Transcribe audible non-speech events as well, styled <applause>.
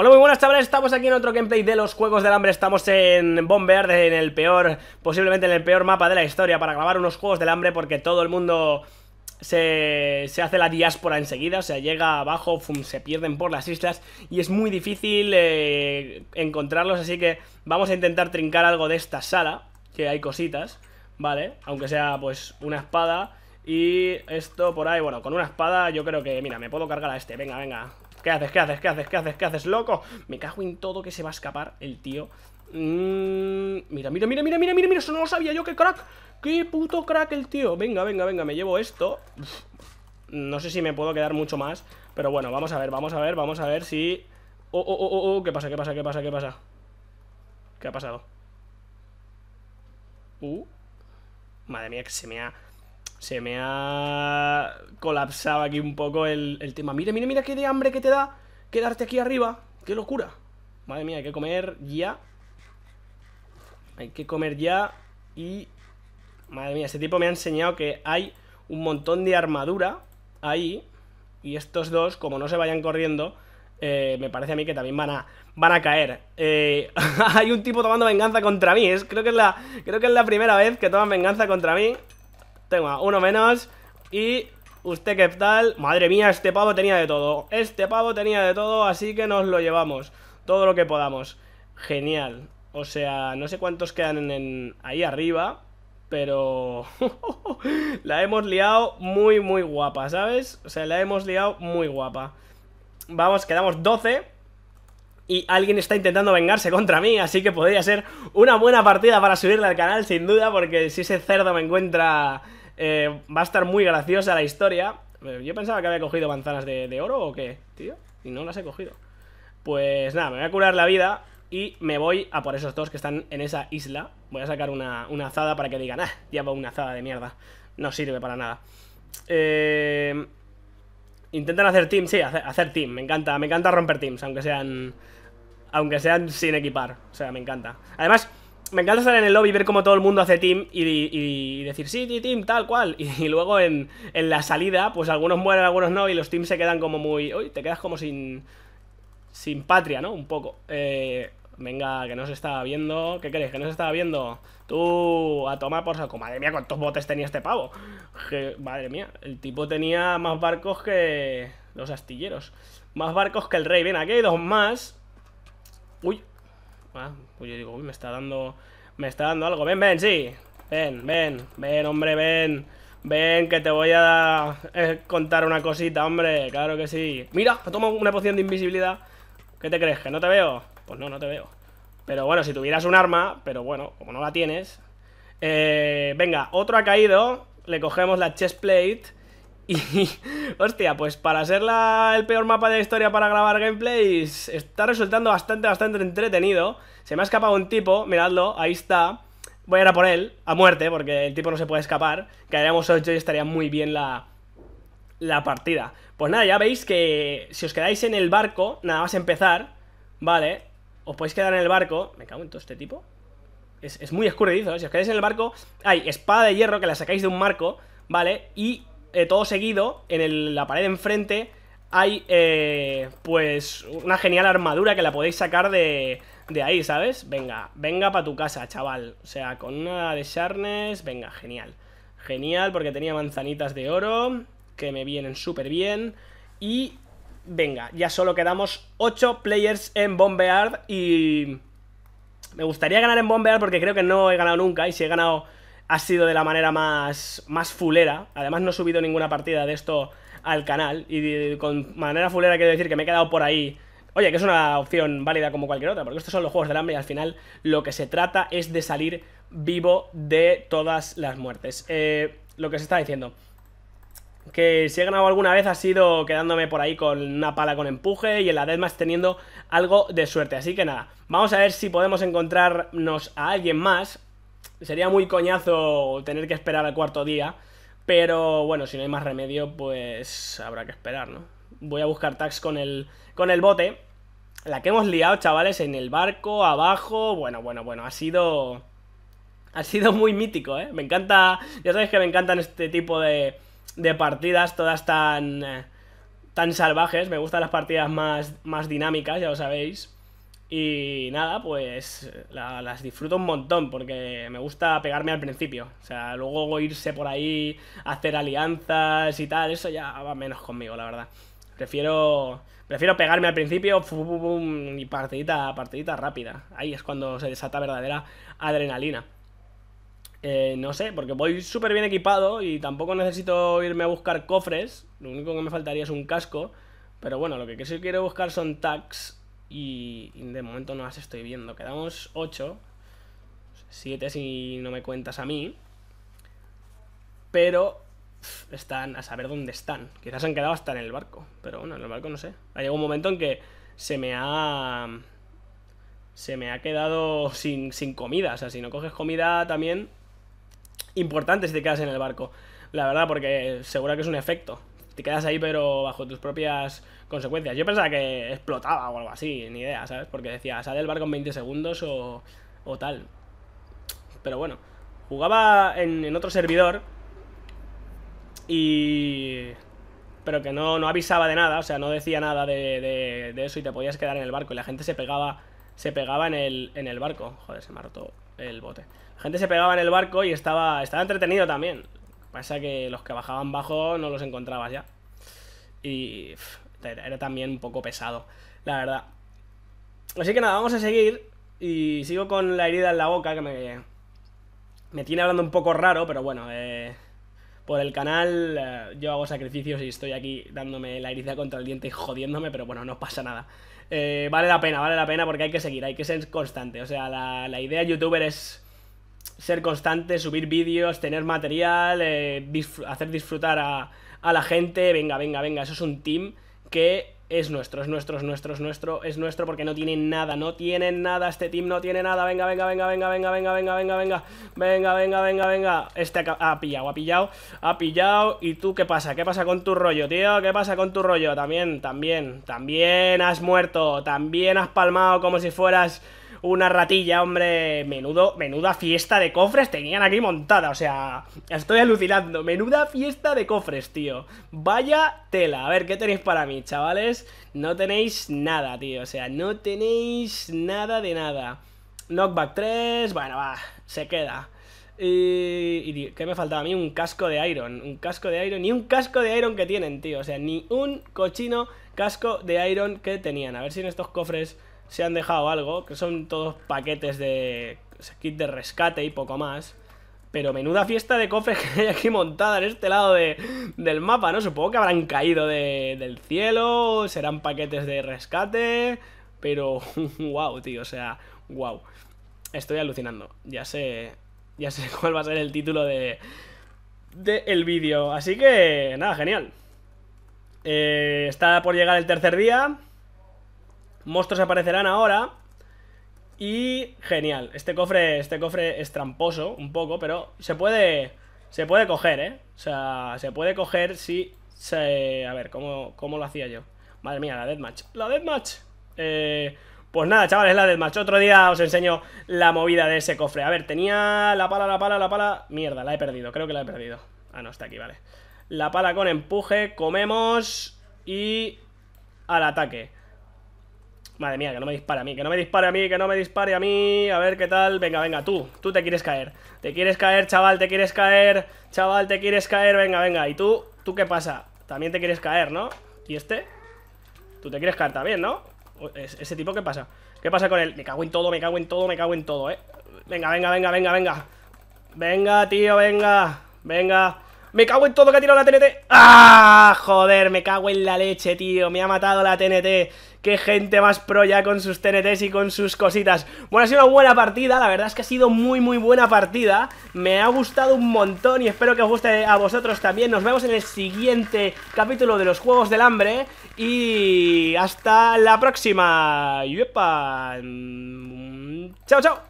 Hola, muy buenas chavales, estamos aquí en otro gameplay de los Juegos del Hambre Estamos en Bomber, en el peor, posiblemente en el peor mapa de la historia Para grabar unos Juegos del Hambre porque todo el mundo se, se hace la diáspora enseguida O sea, llega abajo, se pierden por las islas Y es muy difícil eh, encontrarlos, así que vamos a intentar trincar algo de esta sala Que hay cositas, ¿vale? Aunque sea, pues, una espada Y esto por ahí, bueno, con una espada yo creo que, mira, me puedo cargar a este Venga, venga, ¿Qué haces? ¿Qué haces? ¿Qué haces? ¿Qué haces? ¿Qué haces, loco? Me cago en todo que se va a escapar el tío. Mmm. Mira, mira, mira, mira, mira, mira, Eso no lo sabía yo, qué crack. Qué puto crack el tío. Venga, venga, venga, me llevo esto. No sé si me puedo quedar mucho más. Pero bueno, vamos a ver, vamos a ver, vamos a ver si... Oh, oh, oh, oh, oh ¿Qué pasa? ¿Qué pasa? ¿Qué pasa? ¿Qué pasa? ¿Qué ha pasado? Uh. Madre mía, que se me ha se me ha colapsado aquí un poco el, tema. mire mire mira qué de hambre que te da quedarte aquí arriba. ¡Qué locura! Madre mía, hay que comer ya. Hay que comer ya y... Madre mía, este tipo me ha enseñado que hay un montón de armadura ahí. Y estos dos, como no se vayan corriendo, eh, me parece a mí que también van a, van a caer. Eh, <laughs> hay un tipo tomando venganza contra mí. Es, creo, que es la, creo que es la primera vez que toman venganza contra mí. Tengo uno menos y... ¿Usted qué tal? Madre mía, este pavo tenía de todo Este pavo tenía de todo, así que nos lo llevamos Todo lo que podamos Genial O sea, no sé cuántos quedan en, ahí arriba Pero... <laughs> la hemos liado muy, muy guapa, ¿sabes? O sea, la hemos liado muy guapa Vamos, quedamos 12 y alguien está intentando vengarse contra mí, así que podría ser una buena partida para subirle al canal, sin duda, porque si ese cerdo me encuentra eh, va a estar muy graciosa la historia. Eh, yo pensaba que había cogido manzanas de, oro o qué, tío. Y no las he cogido. Pues nada, me voy a curar la vida y me voy a por esos dos que están en esa isla. Voy a sacar una, azada para que digan, ah, ya va una azada de mierda. No sirve para nada. Eh, intentan hacer team, sí, hacer, team. Me encanta, me encanta romper teams, aunque sean. Aunque sean sin equipar. O sea, me encanta. Además, me encanta salir en el lobby, ver cómo todo el mundo hace team y, decir, sí, team, tal cual. <laughs> Y, luego en, la salida, pues algunos mueren, algunos no, y los teams se quedan como muy. Uy, te quedas como sin. Sin patria, ¿no? Un poco. Eh, venga, que no se estaba viendo. ¿Qué crees? Que no se estaba viendo. Tú, a tomar por saco. Madre mía, cuántos botes tenía este pavo. madre mía, el tipo tenía más barcos que. Los astilleros. Más barcos que el rey. Bien, aquí hay dos más. Uy, Ah, pues yo digo, me está dando... Me está dando algo. Ven, ven, sí. Ven, ven, ven, hombre, ven. Ven, que te voy a eh, contar una cosita, hombre. Claro que sí. Mira, tomo una poción de invisibilidad. ¿Qué te crees? ¿Que no te veo? Pues no, no te veo. Pero bueno, si tuvieras un arma, pero bueno, como no la tienes... Eh, venga, otro ha caído. Le cogemos la chestplate. Y, hostia, pues para ser la, el peor mapa de la historia para grabar gameplays, está resultando bastante, bastante entretenido. Se me ha escapado un tipo, miradlo, ahí está. Voy a ir a por él, a muerte, porque el tipo no se puede escapar. Quedaríamos 8 y estaría muy bien la, la partida. Pues nada, ya veis que si os quedáis en el barco, nada más empezar, ¿vale? Os podéis quedar en el barco. Me cago en todo este tipo. Es, muy escurridizo, ¿eh? si os quedáis en el barco, hay espada de hierro que la sacáis de un marco, ¿vale? Y eh, todo seguido, en la pared de enfrente, hay eh, pues una genial armadura que la podéis sacar de, de ahí, ¿sabes? Venga, venga para tu casa, chaval. O sea, con una de Sharnes, venga, genial. Genial, porque tenía manzanitas de oro, que me vienen súper bien. Y venga, ya solo quedamos 8 players en Bombeard y... Me gustaría ganar en Bombeard porque creo que no he ganado nunca y si he ganado ha sido de la manera más, más fulera. Además, no he subido ninguna partida de esto al canal. Y con manera fulera quiero decir que me he quedado por ahí. Oye, que es una opción válida como cualquier otra, porque estos son los juegos del hambre y al final lo que se trata es de salir vivo de todas las muertes. Eh, lo que se está diciendo. Que si he ganado alguna vez ha sido quedándome por ahí con una pala con empuje y en la más teniendo algo de suerte. Así que nada, vamos a ver si podemos encontrarnos a alguien más Sería muy coñazo tener que esperar al cuarto día, pero bueno, si no hay más remedio, pues habrá que esperar, ¿no? Voy a buscar tags con el, con el bote. La que hemos liado, chavales, en el barco, abajo, bueno, bueno, bueno, ha sido... Ha sido muy mítico, ¿eh? Me encanta... Ya sabéis que me encantan este tipo de, de partidas, todas tan... Eh, tan salvajes. Me gustan las partidas más, más dinámicas, ya lo sabéis. Y nada, pues las disfruto un montón porque me gusta pegarme al principio. O sea, luego irse por ahí, hacer alianzas y tal, eso ya va menos conmigo, la verdad. Prefiero, prefiero pegarme al principio y partidita, partidita rápida. Ahí es cuando se desata verdadera adrenalina. Eh, no sé, porque voy súper bien equipado y tampoco necesito irme a buscar cofres. Lo único que me faltaría es un casco. Pero bueno, lo que sí quiero buscar son tags y, de momento no las estoy viendo. Quedamos 8, 7 si no me cuentas a mí, pero están a saber dónde están. Quizás han quedado hasta en el barco, pero bueno, en el barco no sé. Ha llegado un momento en que se me ha... Se me ha quedado sin, sin comida. O sea, si no coges comida también... Importante si te quedas en el barco. La verdad, porque seguro que es un efecto te quedas ahí pero bajo tus propias consecuencias. Yo pensaba que explotaba o algo así, ni idea, ¿sabes? Porque decía, sale el barco en 20 segundos o, o tal. Pero bueno, jugaba en, otro servidor y... Pero que no, no avisaba de nada, o sea, no decía nada de, eso y te podías quedar en el barco. Y la gente se pegaba, se pegaba en el, en el barco. Joder, se me ha el bote. La gente se pegaba en el barco y estaba, estaba entretenido también. Pasa que los que bajaban bajo no los encontrabas ya. Y era también un poco pesado, la verdad. Así que nada, vamos a seguir. Y sigo con la herida en la boca que me, me tiene hablando un poco raro, pero bueno, eh, por el canal eh, yo hago sacrificios y estoy aquí dándome la herida contra el diente y jodiéndome, pero bueno, no pasa nada. Eh, vale la pena, vale la pena porque hay que seguir, hay que ser constante. O sea, la, la idea youtuber es ser constante, subir vídeos, tener material, hacer disfrutar a, a la gente. Venga, venga, venga, eso es un team que es nuestro, es nuestro, es nuestro, es nuestro, es nuestro, porque no tienen nada, no tienen nada, este team no tiene nada, venga, venga, venga, venga, venga, venga, venga, venga, venga, venga, venga, venga, venga, este ha pillado, ha pillado, ha pillado, y tú, ¿qué pasa? ¿Qué pasa con tu rollo, tío? ¿Qué pasa con tu rollo? También, también, también has muerto, también has palmado como si fueras una ratilla, hombre, menudo, menuda fiesta de cofres tenían aquí montada, o sea, estoy alucinando, menuda fiesta de cofres, tío. Vaya tela, a ver, ¿qué tenéis para mí, chavales? No tenéis nada, tío, o sea, no tenéis nada de nada. Knockback 3, bueno, va, se queda. Y, y, ¿Qué me faltaba a mí? Un casco de Iron. Un casco de Iron. Ni un casco de Iron que tienen, tío. O sea, ni un cochino casco de Iron que tenían. A ver si en estos cofres se han dejado algo, que son todos paquetes de kit de rescate y poco más. Pero menuda fiesta de cofres <laughs> que hay aquí montada en este lado de, del mapa, ¿no? Supongo que habrán caído del cielo, serán paquetes de rescate, pero wow, <laughs> tío, o sea, wow. Estoy alucinando. Ya sé, ya sé <laughs> cuál va a ser el título de De el vídeo. Así que nada, genial. Eh, está por llegar el tercer día. Monstruos aparecerán ahora. Y genial. Este cofre, este cofre es tramposo un poco, pero se puede... Se puede coger, ¿eh? O sea, se puede coger si... Se... A ver, ¿cómo, ¿cómo lo hacía yo? Madre mía, la deathmatch. ¡La deathmatch! Eh... Pues nada, chavales, la Deathmatch Otro día os enseño la movida de ese cofre. A ver, tenía la pala, la pala, la pala. Mierda, la he perdido, creo que la he perdido. Ah, no, está aquí, vale. La pala con empuje, comemos y al ataque. Madre mía, que no me dispare a mí, que no me dispare a mí, que no me dispare a mí. A ver qué tal. Venga, venga, tú. Tú te quieres caer. Te quieres caer, chaval, te quieres caer. Chaval, te quieres caer. Venga, venga. ¿Y tú? ¿Tú qué pasa? También te quieres caer, ¿no? ¿Y este? Tú te quieres caer también, ¿no? ¿Ese tipo qué pasa? ¿Qué pasa con él? Me cago en todo, me cago en todo, me cago en todo, ¿eh? Venga, venga, venga, venga, venga. Venga, tío, venga. Venga. ¡Me cago en todo que ha tirado la TNT! ¡Ah! Joder, me cago en la leche, tío. Me ha matado la TNT. Qué gente más pro ya con sus TNTs y con sus cositas. Bueno, ha sido una buena partida. La verdad es que ha sido muy, muy buena partida. Me ha gustado un montón y espero que os guste a vosotros también. Nos vemos en el siguiente capítulo de los Juegos del Hambre. Y hasta la próxima. ¡Yepa! Mm, ¡Chao, chao!